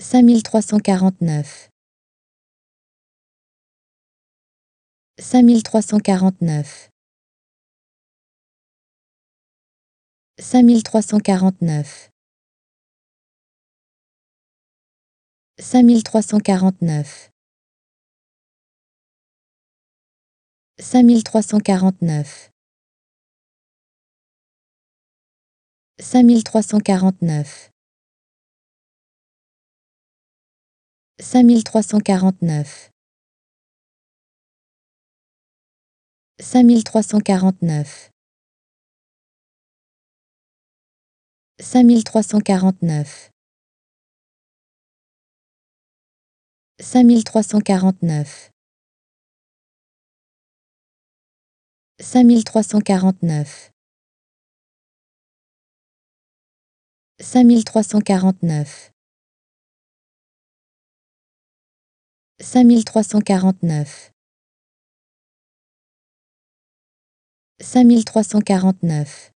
cinq mille trois cent quarante neuf cinq mille trois cent quarante neuf cinq mille trois cent quarante neuf cinq mille trois cent quarante neuf cinq mille trois cent quarante neuf cinq mille trois cent quarante neuf cinq mille trois cent quarante neuf cinq mille trois cent quarante neuf cinq mille trois cent quarante neuf cinq mille trois cent quarante neuf cinq mille trois cent quarante neuf cinq mille trois cent quarante neuf cinq mille trois cent quarante-neuf cinq mille trois cent quarante-neuf